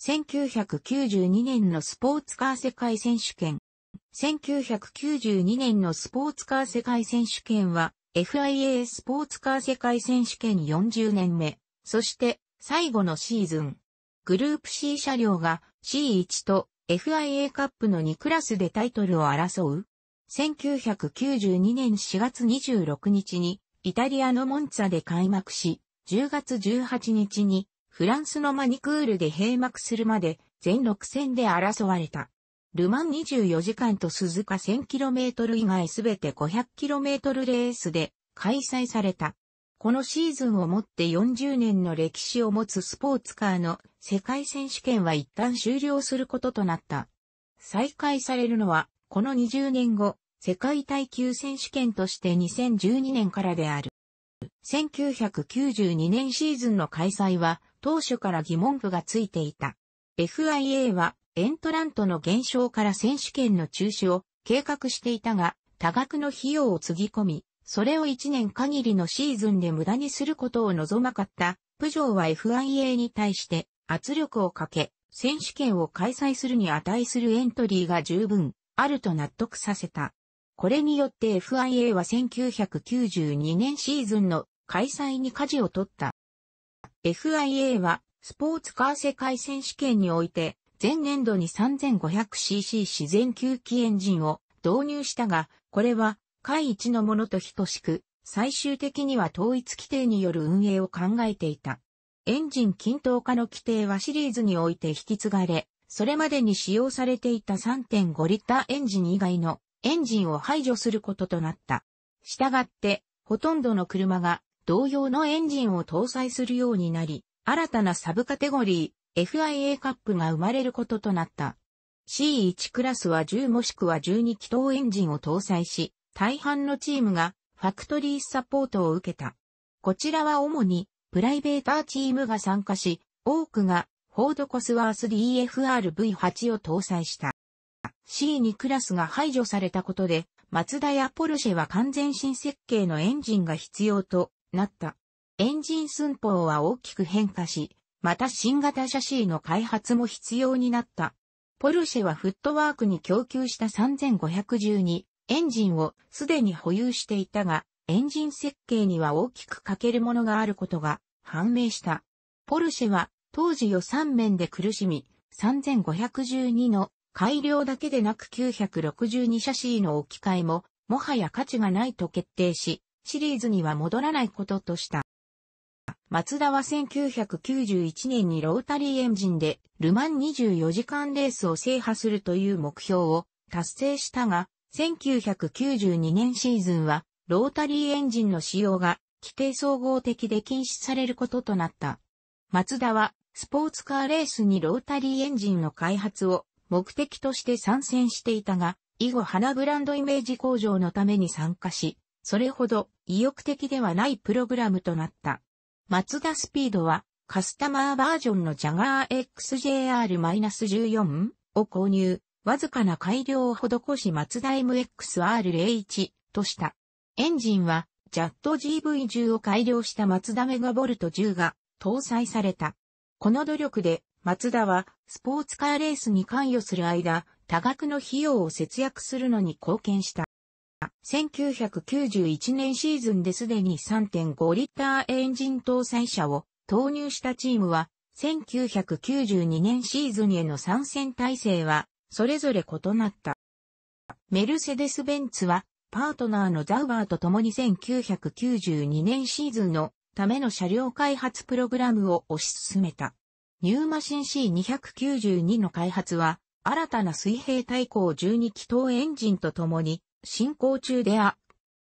1992年のスポーツカー世界選手権。1992年のスポーツカー世界選手権は FIA スポーツカー世界選手権40年目。そして最後のシーズン。グループ C 車両が C1 と FIA カップの2クラスでタイトルを争う。1992年4月26日にイタリアのモンツァで開幕し、10月18日にフランスのマニクールで閉幕するまで全6戦で争われた。ルマン24時間と鈴鹿 1000km 以外すべて 500km レースで開催された。このシーズンをもって40年の歴史を持つスポーツカーの世界選手権は一旦終了することとなった。再開されるのは、この20年後、世界耐久選手権として2012年からである。1992年シーズンの開催は、当初から疑問符がついていた。FIA はエントラントの減少から選手権の中止を計画していたが、多額の費用をつぎ込み、それを1年限りのシーズンで無駄にすることを望まかった、プジョーは FIA に対して圧力をかけ、選手権を開催するに値するエントリーが十分あると納得させた。これによって FIA は1992年シーズンの開催に舵を取った。FIA は、スポーツカー世界選手権において、前年度に 3500cc 自然吸気エンジンを導入したが、これは、下一のものと等しく、最終的には統一規定による運営を考えていた。エンジン均等化の規定はシリーズにおいて引き継がれ、それまでに使用されていた3.5リッターエンジン以外のエンジンを排除することとなった。したがって、ほとんどの車が同様のエンジンを搭載するようになり、新たなサブカテゴリー、FIA カップが生まれることとなった。C1 クラスは10もしくは12気筒エンジンを搭載し、大半のチームがファクトリーサポートを受けた。こちらは主にプライベーターチームが参加し、多くがフォードコスワース DFRV8 を搭載した。C2 クラスが排除されたことで、マツダやポルシェは完全新設計のエンジンが必要となった。エンジン寸法は大きく変化し、また新型シャシーの開発も必要になった。ポルシェはフットワークに供給した3512エンジンをすでに保有していたが、エンジン設計には大きく欠けるものがあることが判明した。ポルシェは当時予算面で苦しみ、3512の改良だけでなく962シャシーの置き換えも、もはや価値がないと決定し、シリーズには戻らないこととした。マツダは1991年にロータリーエンジンでルマン24時間レースを制覇するという目標を達成したが、1992年シーズンはロータリーエンジンの使用が規定総合的で禁止されることとなった。マツダはスポーツカーレースにロータリーエンジンの開発を目的として参戦していたが、以後花ブランドイメージ向上のために参加し、それほど意欲的ではないプログラムとなった。マツダスピードはカスタマーバージョンのジャガー XJR-14 を購入、わずかな改良を施しマツダ MXR01 とした。エンジンはジャット GV10 を改良したマツダメガボルト10が搭載された。この努力でマツダはスポーツカーレースに関与する間、多額の費用を節約するのに貢献した。1991年シーズンですでに3.5リッターエンジン搭載車を投入したチームは、1992年シーズンへの参戦体制は、それぞれ異なった。メルセデス・ベンツは、パートナーのザウバーと共に1992年シーズンのための車両開発プログラムを推し進めた。ニューマシン C292 の開発は、新たな水平対向12気筒エンジンと共に、進行中であ。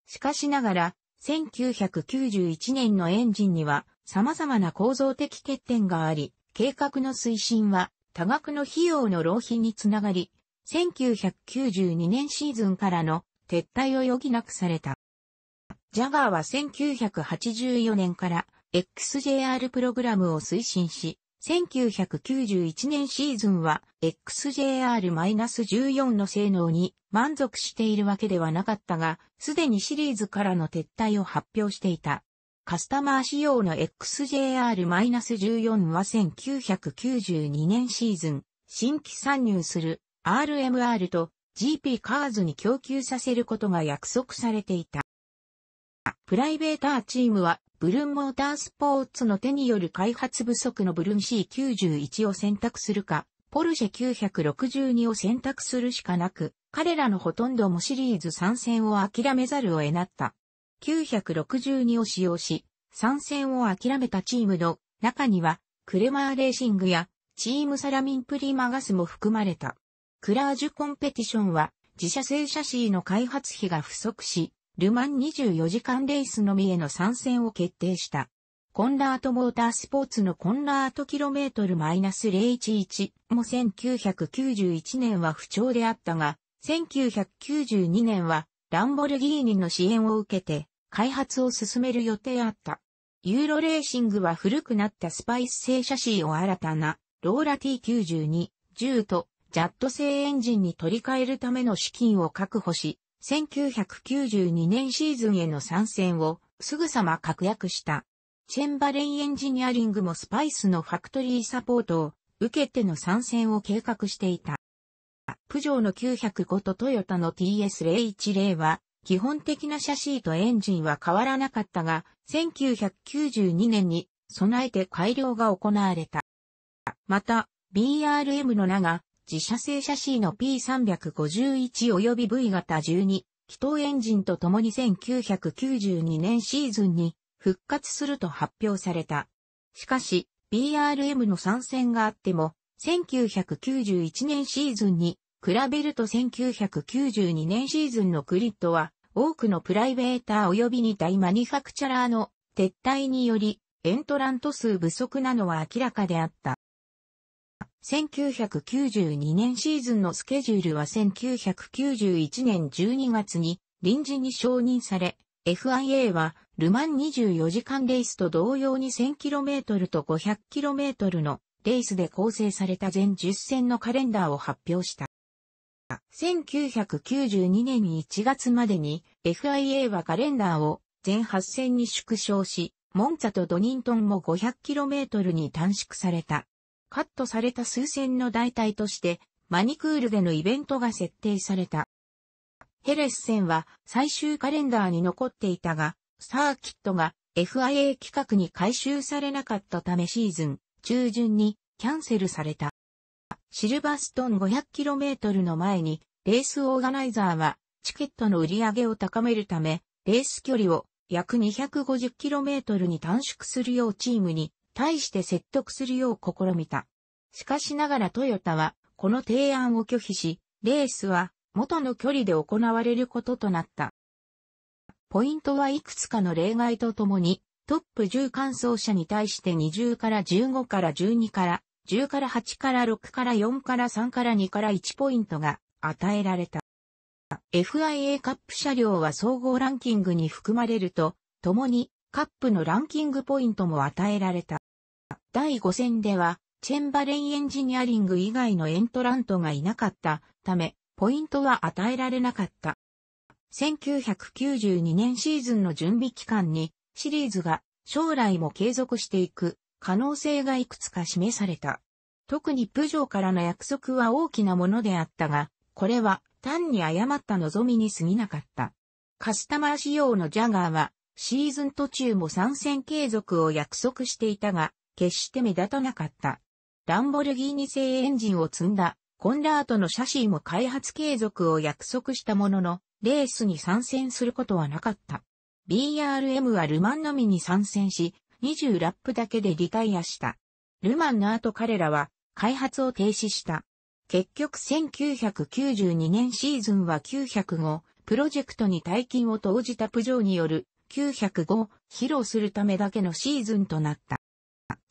しかしながら、1991年のエンジンには様々な構造的欠点があり、計画の推進は多額の費用の浪費につながり、1992年シーズンからの撤退を余儀なくされた。ジャガーは1984年から XJR プログラムを推進し、1991年シーズンは XJR-14 の性能に満足しているわけではなかったが、すでにシリーズからの撤退を発表していた。カスタマー仕様の XJR-14 は1992年シーズン、新規参入する RMR と GP カーズに供給させることが約束されていた。プライベーターチームは、ブルンモータースポーツの手による開発不足のブルン C91 を選択するか、ポルシェ962を選択するしかなく、彼らのほとんどもシリーズ参戦を諦めざるを得なった。962を使用し、参戦を諦めたチームの中には、クレマーレーシングやチームサラミンプリマガスも含まれた。クラージュコンペティションは自社製シャシーの開発費が不足し、ルマン24時間レースのみへの参戦を決定した。コンラートモータースポーツのコンラートキロメートル -011 も1991年は不調であったが、1992年はランボルギーニの支援を受けて開発を進める予定あった。ユーロレーシングは古くなったスパイス製シャシーを新たなローラ T92、10とジャット製エンジンに取り替えるための資金を確保し、1992年シーズンへの参戦をすぐさま確約した。チェンバレンエンジニアリングもスパイスのファクトリーサポートを受けての参戦を計画していた。プジョーの905とトヨタの TS010 は基本的なャシーとエンジンは変わらなかったが、1992年に備えて改良が行われた。また、BRM の名が自社製シャシーの P351 及び V 型12、気筒エンジンと共に1992年シーズンに復活すると発表された。しかし、BRM の参戦があっても、1991年シーズンに比べると1992年シーズンのクリッドは多くのプライベーター及び似たマニファクチャラーの撤退によりエントラント数不足なのは明らかであった。1992年シーズンのスケジュールは1991年12月に臨時に承認され、FIA はルマン24時間レースと同様に 1000km と 500km のレースで構成された全10戦のカレンダーを発表した。1992年1月までに FIA はカレンダーを全8戦に縮小し、モンツァとドニントンも 500km に短縮された。カットされた数千の代替として、マニクールでのイベントが設定された。ヘレス戦は最終カレンダーに残っていたが、サーキットが FIA 企画に回収されなかったためシーズン中旬にキャンセルされた。シルバストン 500km の前にレースオーガナイザーはチケットの売り上げを高めるためレース距離を約 250km に短縮するようチームに対して説得するよう試みた。しかしながらトヨタは、この提案を拒否し、レースは元の距離で行われることとなった。ポイントはいくつかの例外とともに、トップ10完走者に対して20から15から12から10から8から6から4から3から2から1ポイントが与えられた。FIA カップ車両は総合ランキングに含まれると、共にカップのランキングポイントも与えられた。第5戦では、チェンバレンエンジニアリング以外のエントラントがいなかったため、ポイントは与えられなかった。1992年シーズンの準備期間に、シリーズが将来も継続していく可能性がいくつか示された。特にプジョーからの約束は大きなものであったが、これは単に誤った望みに過ぎなかった。カスタマー仕様のジャガーはシーズン途中も参戦継続を約束していたが、決して目立たなかった。ランボルギーニ製エンジンを積んだコンラートのシャシーも開発継続を約束したものの、レースに参戦することはなかった。BRM はルマンのみに参戦し、20ラップだけでリタイアした。ルマンの後彼らは開発を停止した。結局1992年シーズンは905プロジェクトに大金を投じたプジョーによる905披露するためだけのシーズンとなった。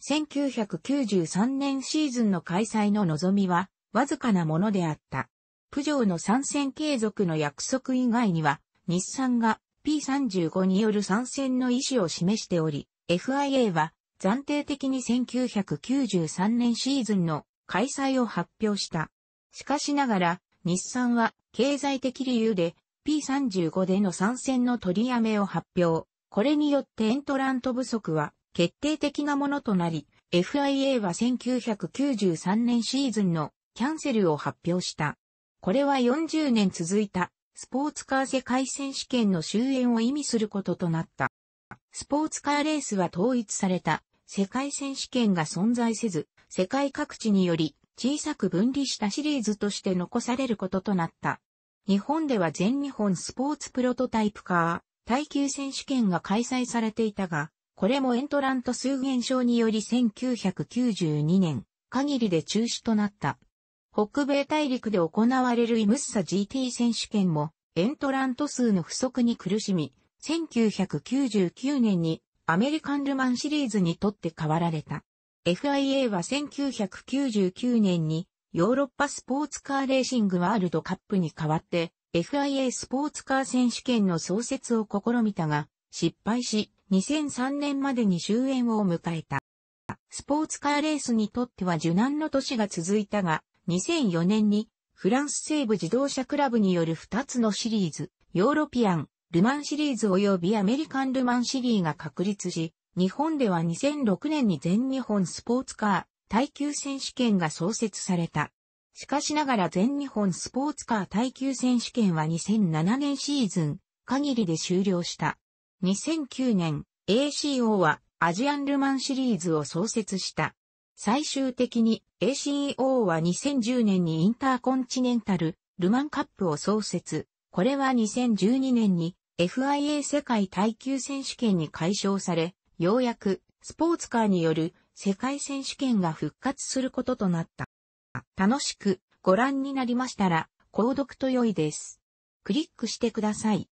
1993年シーズンの開催の望みは、わずかなものであった。プジョーの参戦継続の約束以外には、日産が P35 による参戦の意思を示しており、FIA は暫定的に1993年シーズンの開催を発表した。しかしながら、日産は経済的理由で P35 での参戦の取りやめを発表。これによってエントラント不足は決定的なものとなり、FIA は1993年シーズンのキャンセルを発表した。これは40年続いたスポーツカー世界選手権の終焉を意味することとなった。スポーツカーレースは統一された世界選手権が存在せず、世界各地により小さく分離したシリーズとして残されることとなった。日本では全日本スポーツプロトタイプカー耐久選手権が開催されていたが、これもエントラント数減少により1992年限りで中止となった。北米大陸で行われるイムッサ GT 選手権もエントラント数の不足に苦しみ、1999年にアメリカンルマンシリーズにとって変わられた。FIA は1999年にヨーロッパスポーツカーレーシングワールドカップに代わって FIA スポーツカー選手権の創設を試みたが失敗し2003年までに終焉を迎えた。スポーツカーレースにとっては受難の年が続いたが、2004年にフランス西部自動車クラブによる2つのシリーズ、ヨーロピアン、ルマンシリーズ及びアメリカンルマンシリーが確立し、日本では2006年に全日本スポーツカー耐久選手権が創設された。しかしながら全日本スポーツカー耐久選手権は2007年シーズン限りで終了した。2009年、ACO はアジアンルマンシリーズを創設した。最終的に ACO は2010年にインターコンチネンタルルマンカップを創設。これは2012年に FIA 世界耐久選手権に解消され、ようやくスポーツカーによる世界選手権が復活することとなった。楽しくご覧になりましたら、購読と良いです。クリックしてください。